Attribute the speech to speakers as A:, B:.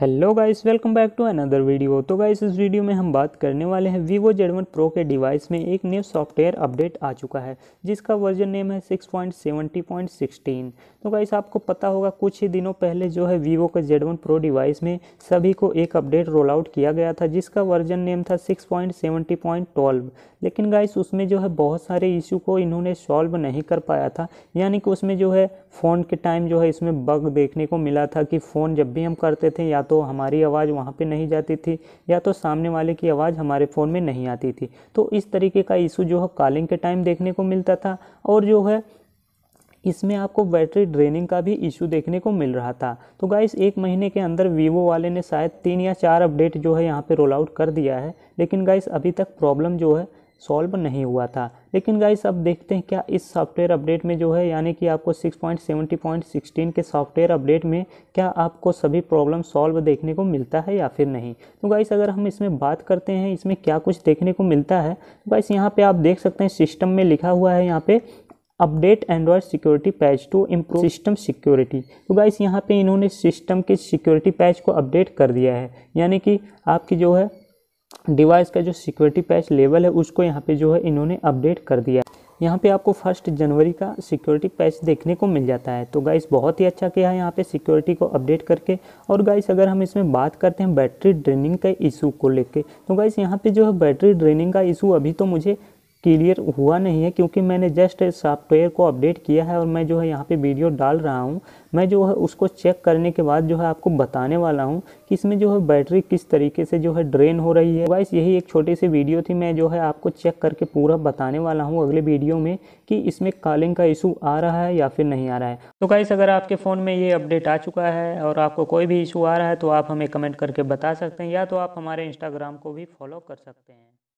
A: hello guys welcome back to another video तो guys इस video में हम बात करने वाले हैं वीवो जेड वन प्रो के डिवाइस में एक न्यू सॉफ्टवेयर अपडेट आ चुका है जिसका वर्जन नेम है 6.70.16 तो गाइस आपको पता होगा कुछ ही दिनों पहले जो है वीवो का जेड वन प्रो डिवाइस में सभी को एक अपडेट रोल आउट किया गया था जिसका वर्जन नेम था ट्वेल्व लेकिन गाइस उसमें जो है बहुत सारे इशू को इन्होंने सॉल्व नहीं कर पाया था यानी कि उसमें जो है फ़ोन के टाइम जो है इसमें बग देखने को मिला था कि फ़ोन जब भी हम करते थे या तो हमारी आवाज़ वहाँ पे नहीं जाती थी या तो सामने वाले की आवाज़ हमारे फ़ोन में नहीं आती थी तो इस तरीके का इशू जो है कॉलिंग के टाइम देखने को मिलता था और जो है इसमें आपको बैटरी ड्रेनिंग का भी इशू देखने को मिल रहा था तो गाइस एक महीने के अंदर वीवो वाले ने शायद तीन या चार अपडेट जो है यहाँ पे रोल आउट कर दिया है लेकिन गाइस अभी तक प्रॉब्लम जो है सॉल्व नहीं हुआ था लेकिन गाइस अब देखते हैं क्या इस सॉफ्टवेयर अपडेट में जो है यानी कि आपको 6.70.16 के सॉफ्टवेयर अपडेट में क्या आपको सभी प्रॉब्लम सॉल्व देखने को मिलता है या फिर नहीं तो गाइस अगर हम इसमें बात करते हैं इसमें क्या कुछ देखने को मिलता है गाइस तो यहाँ पर आप देख सकते हैं सिस्टम में लिखा हुआ है यहाँ पर update Android security patch to improve system security तो गाइस यहाँ पे इन्होंने सिस्टम के सिक्योरिटी पैच को अपडेट कर दिया है यानी कि आपकी जो है डिवाइस का जो सिक्योरिटी पैच लेवल है उसको यहाँ पे जो है इन्होंने अपडेट कर दिया यहाँ पे आपको फर्स्ट जनवरी का सिक्योरिटी पैच देखने को मिल जाता है तो गाइस बहुत ही अच्छा किया है यहाँ पे सिक्योरिटी को अपडेट करके और गाइस अगर हम इसमें बात करते हैं बैटरी ड्रेनिंग के इशू को लेके तो गाइस यहाँ पे जो है बैटरी ड्रेनिंग का इशू अभी तो मुझे क्लियर हुआ नहीं है क्योंकि मैंने जस्ट सॉफ्टवेयर को अपडेट किया है और मैं जो है यहाँ पे वीडियो डाल रहा हूँ मैं जो है उसको चेक करने के बाद जो है आपको बताने वाला हूँ कि इसमें जो है बैटरी किस तरीके से जो है ड्रेन हो रही है वाइस यही एक छोटी सी वीडियो थी मैं जो है आपको चेक करके पूरा बताने वाला हूँ अगले वीडियो में कि इसमें कॉलिंग का इशू आ रहा है या फिर नहीं आ रहा है तो गाइस अगर आपके फ़ोन में ये अपडेट आ चुका है और आपको कोई भी इशू आ रहा है तो आप हमें कमेंट करके बता सकते हैं या तो आप हमारे इंस्टाग्राम को भी फॉलो कर सकते हैं